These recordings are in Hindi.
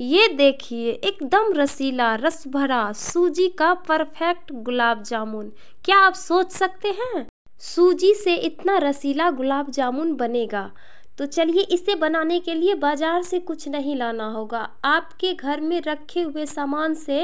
ये देखिए एकदम रसीला रस भरा सूजी का परफेक्ट गुलाब जामुन क्या आप सोच सकते हैं सूजी से इतना रसीला गुलाब जामुन बनेगा तो चलिए इसे बनाने के लिए बाज़ार से कुछ नहीं लाना होगा आपके घर में रखे हुए सामान से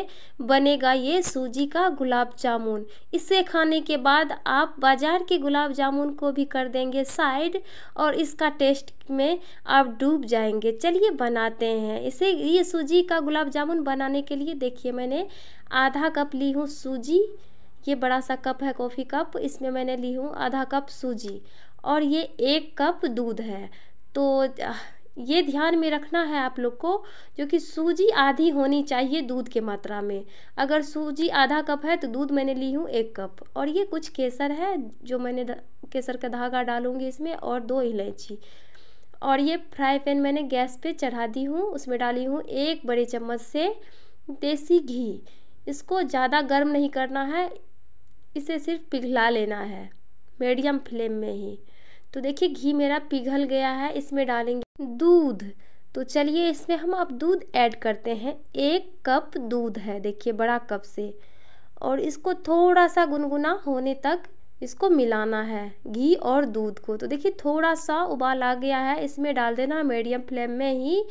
बनेगा ये सूजी का गुलाब जामुन इसे खाने के बाद आप बाज़ार के गुलाब जामुन को भी कर देंगे साइड और इसका टेस्ट में आप डूब जाएंगे चलिए बनाते हैं इसे ये सूजी का गुलाब जामुन बनाने के लिए देखिए मैंने आधा कप ली हूँ सूजी ये बड़ा सा कप है कॉफ़ी कप इसमें मैंने ली हूँ आधा कप सूजी और ये एक कप दूध है तो ये ध्यान में रखना है आप लोग को जो कि सूजी आधी होनी चाहिए दूध के मात्रा में अगर सूजी आधा कप है तो दूध मैंने ली हूँ एक कप और ये कुछ केसर है जो मैंने केसर का धागा डालूँगी इसमें और दो इलायची और ये फ्राई पैन मैंने गैस पे चढ़ा दी हूँ उसमें डाली हूँ एक बड़े चम्मच से देसी घी इसको ज़्यादा गर्म नहीं करना है इसे सिर्फ पिघला लेना है मीडियम फ्लेम में ही तो देखिए घी मेरा पिघल गया है इसमें डालेंगे दूध तो चलिए इसमें हम अब दूध ऐड करते हैं एक कप दूध है देखिए बड़ा कप से और इसको थोड़ा सा गुनगुना होने तक इसको मिलाना है घी और दूध को तो देखिए थोड़ा सा उबाल आ गया है इसमें डाल देना मीडियम फ्लेम में ही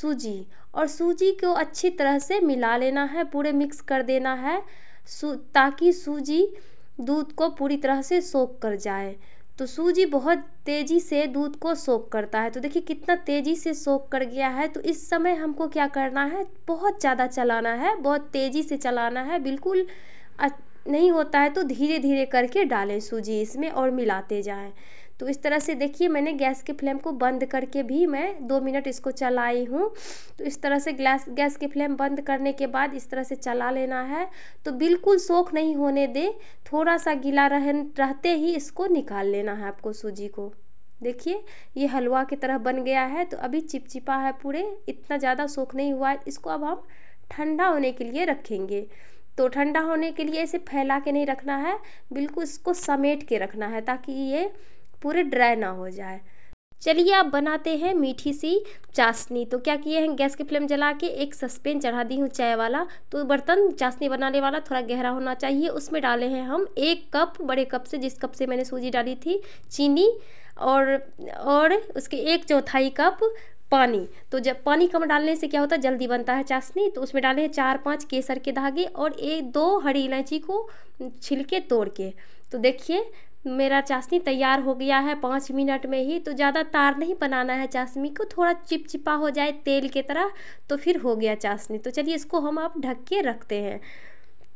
सूजी और सूजी को अच्छी तरह से मिला लेना है पूरे मिक्स कर देना है सू ताकि सूजी दूध को पूरी तरह से सोख कर जाए तो सूजी बहुत तेज़ी से दूध को सोख करता है तो देखिए कितना तेज़ी से सोख कर गया है तो इस समय हमको क्या करना है बहुत ज़्यादा चलाना है बहुत तेज़ी से चलाना है बिल्कुल नहीं होता है तो धीरे धीरे करके डालें सूजी इसमें और मिलाते जाएं तो इस तरह से देखिए मैंने गैस की फ्लेम को बंद करके भी मैं दो मिनट इसको चलाई हूँ तो इस तरह से गैस गैस की फ्लेम बंद करने के बाद इस तरह से चला लेना है तो बिल्कुल सोख नहीं होने दे थोड़ा सा गीला रहन रहते ही इसको निकाल लेना है आपको सूजी को देखिए ये हलवा की तरह बन गया है तो अभी चिपचिपा है पूरे इतना ज़्यादा सोख नहीं हुआ है इसको अब हम ठंडा होने के लिए रखेंगे तो ठंडा होने के लिए इसे फैला के नहीं रखना है बिल्कुल इसको समेट के रखना है ताकि ये पूरे ड्राई ना हो जाए चलिए आप बनाते हैं मीठी सी चाशनी तो क्या किए हैं गैस की फ्लेम जला के एक सस्पेन चढ़ा दी हूँ चाय वाला तो बर्तन चाशनी बनाने वाला थोड़ा गहरा होना चाहिए उसमें डाले हैं हम एक कप बड़े कप से जिस कप से मैंने सूजी डाली थी चीनी और और उसके एक चौथाई कप पानी तो जब पानी कम डालने से क्या होता है जल्दी बनता है चाशनी तो उसमें डाले हैं चार पाँच केसर के धागे और एक दो हरी इलायची को छिलके तोड़ के तो देखिए मेरा चाशनी तैयार हो गया है पाँच मिनट में ही तो ज़्यादा तार नहीं बनाना है चाशनी को थोड़ा चिपचिपा हो जाए तेल की तरह तो फिर हो गया चाशनी तो चलिए इसको हम आप ढक के रखते हैं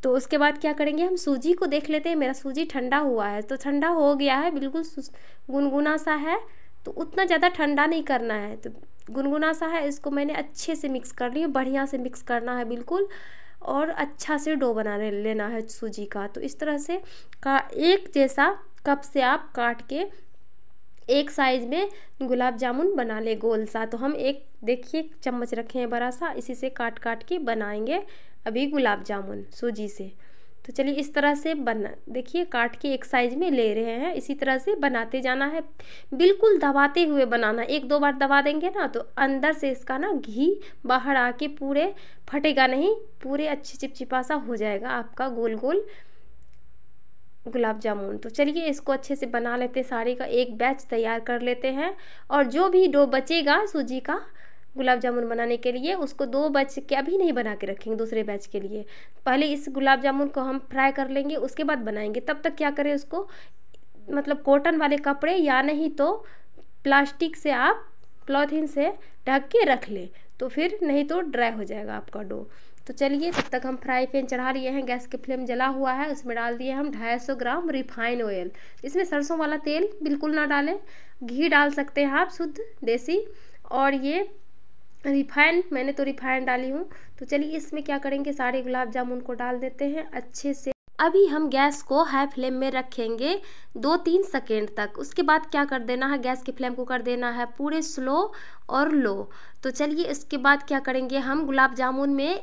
तो उसके बाद क्या करेंगे हम सूजी को देख लेते हैं मेरा सूजी ठंडा हुआ है तो ठंडा हो गया है बिल्कुल गुनगुना सा है तो उतना ज़्यादा ठंडा नहीं करना है तो गुनगुना सा है इसको मैंने अच्छे से मिक्स कर लिया बढ़िया से मिक्स करना है बिल्कुल और अच्छा से डो बना लेना है सूजी का तो इस तरह से का एक जैसा कप से आप काट के एक साइज़ में गुलाब जामुन बना ले गोल सा तो हम एक देखिए चम्मच रखे हैं बड़ा सा इसी से काट काट के बनाएंगे अभी गुलाब जामुन सूजी से तो चलिए इस तरह से बना देखिए काट के एक साइज में ले रहे हैं इसी तरह से बनाते जाना है बिल्कुल दबाते हुए बनाना एक दो बार दबा देंगे ना तो अंदर से इसका ना घी बाहर आके पूरे फटेगा नहीं पूरे अच्छे चिपचिपा सा हो जाएगा आपका गोल गोल गुलाब जामुन तो चलिए इसको अच्छे से बना लेते हैं साड़ी का एक बैच तैयार कर लेते हैं और जो भी डो बचेगा सूजी का गुलाब जामुन बनाने के लिए उसको दो बैच के अभी नहीं बना के रखेंगे दूसरे बैच के लिए पहले इस गुलाब जामुन को हम फ्राई कर लेंगे उसके बाद बनाएंगे तब तक क्या करें उसको मतलब कॉटन वाले कपड़े या नहीं तो प्लास्टिक से आप प्लॉथिन से ढक के रख लें तो फिर नहीं तो ड्राई हो जाएगा आपका डो तो चलिए तब तक हम फ्राई पैन चढ़ा लिए हैं गैस की फ्लेम जला हुआ है उसमें डाल दिए हम 250 ग्राम रिफाइन ऑयल इसमें सरसों वाला तेल बिल्कुल ना डालें घी डाल सकते हैं आप शुद्ध देसी और ये रिफाइंड मैंने तो रिफाइंड डाली हूँ तो चलिए इसमें क्या करेंगे सारे गुलाब जामुन को डाल देते हैं अच्छे से अभी हम गैस को हाई फ्लेम में रखेंगे दो तीन सेकेंड तक उसके बाद क्या कर देना है गैस की फ्लेम को कर देना है पूरे स्लो और लो तो चलिए इसके बाद क्या करेंगे हम गुलाब जामुन में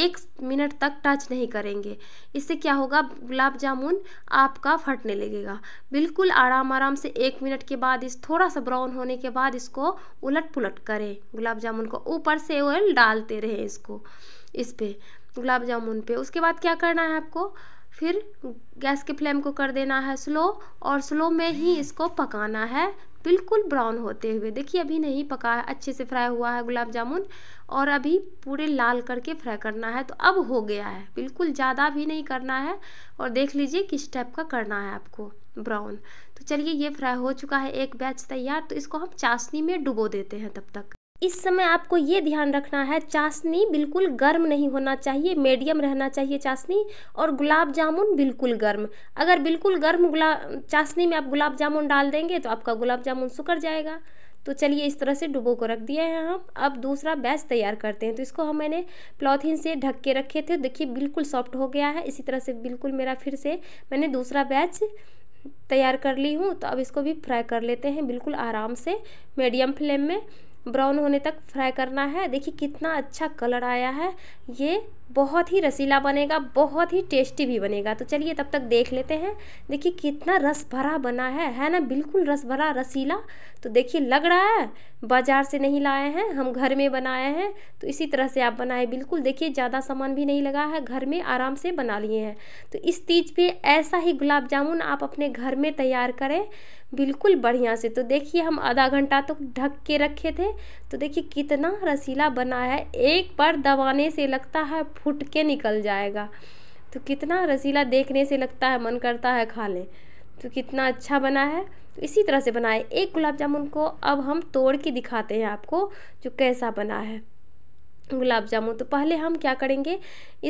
एक मिनट तक टच नहीं करेंगे इससे क्या होगा गुलाब जामुन आपका फटने लगेगा बिल्कुल आराम आराम से एक मिनट के बाद इस थोड़ा सा ब्राउन होने के बाद इसको उलट पुलट करें गुलाब जामुन को ऊपर से ऑयल डालते रहें इसको इस पर गुलाब जामुन पे उसके बाद क्या करना है आपको फिर गैस के फ्लेम को कर देना है स्लो और स्लो में ही इसको पकाना है बिल्कुल ब्राउन होते हुए देखिए अभी नहीं पका है अच्छे से फ्राई हुआ है गुलाब जामुन और अभी पूरे लाल करके फ्राई करना है तो अब हो गया है बिल्कुल ज़्यादा भी नहीं करना है और देख लीजिए किस टाइप का करना है आपको ब्राउन तो चलिए ये फ्राई हो चुका है एक बैच तैयार तो इसको हम चाशनी में डुबो देते हैं तब तक इस समय आपको ये ध्यान रखना है चाशनी बिल्कुल गर्म नहीं होना चाहिए मीडियम रहना चाहिए चाशनी और गुलाब जामुन बिल्कुल गर्म अगर बिल्कुल गर्म गुलाब चाशनी में आप गुलाब जामुन डाल देंगे तो आपका गुलाब जामुन सुकर जाएगा तो चलिए इस तरह से डुबो को रख दिया है हम अब दूसरा बैच तैयार करते हैं तो इसको हम मैंने प्लॉथिन से ढक के रखे थे देखिए बिल्कुल सॉफ्ट हो गया है इसी तरह से बिल्कुल मेरा फिर से मैंने दूसरा बैच तैयार कर ली हूँ तो अब इसको भी फ्राई कर लेते हैं बिल्कुल आराम से मीडियम फ्लेम में ब्राउन होने तक फ्राई करना है देखिए कितना अच्छा कलर आया है ये बहुत ही रसीला बनेगा बहुत ही टेस्टी भी बनेगा तो चलिए तब तक देख लेते हैं देखिए कितना रस भरा बना है है ना बिल्कुल रस भरा रसीला तो देखिए लग रहा है बाज़ार से नहीं लाए हैं हम घर में बनाए हैं तो इसी तरह से आप बनाए बिल्कुल देखिए ज़्यादा सामान भी नहीं लगा है घर में आराम से बना लिए हैं तो इस तीज पर ऐसा ही गुलाब जामुन आप अपने घर में तैयार करें बिल्कुल बढ़िया से तो देखिए हम आधा घंटा तक तो ढक के रखे थे तो देखिए कितना रसीला बना है एक बार दबाने से लगता है फूट के निकल जाएगा तो कितना रसीला देखने से लगता है मन करता है खा लें तो कितना अच्छा बना है तो इसी तरह से बनाए एक गुलाब जामुन को अब हम तोड़ के दिखाते हैं आपको जो कैसा बना है गुलाब जामुन तो पहले हम क्या करेंगे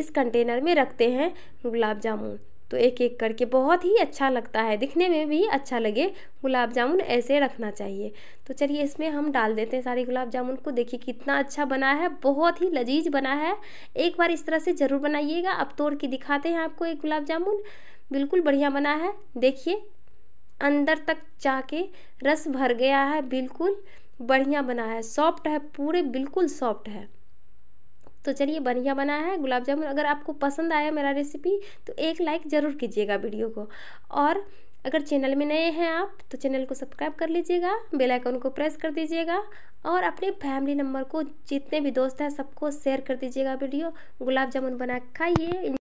इस कंटेनर में रखते हैं गुलाब जामुन तो एक एक करके बहुत ही अच्छा लगता है दिखने में भी अच्छा लगे गुलाब जामुन ऐसे रखना चाहिए तो चलिए इसमें हम डाल देते हैं सारे गुलाब जामुन को देखिए कितना अच्छा बना है बहुत ही लजीज बना है एक बार इस तरह से ज़रूर बनाइएगा अब तोड़ के दिखाते हैं आपको एक गुलाब जामुन बिल्कुल बढ़िया बना है देखिए अंदर तक जाके रस भर गया है बिल्कुल बढ़िया बना है सॉफ्ट है पूरे बिल्कुल सॉफ्ट है तो चलिए बढ़िया बना है गुलाब जामुन अगर आपको पसंद आया मेरा रेसिपी तो एक लाइक ज़रूर कीजिएगा वीडियो को और अगर चैनल में नए हैं आप तो चैनल को सब्सक्राइब कर लीजिएगा बेल आइकन को प्रेस कर दीजिएगा और अपने फैमिली नंबर को जितने भी दोस्त हैं सबको शेयर कर दीजिएगा वीडियो गुलाब जामुन बना खाइए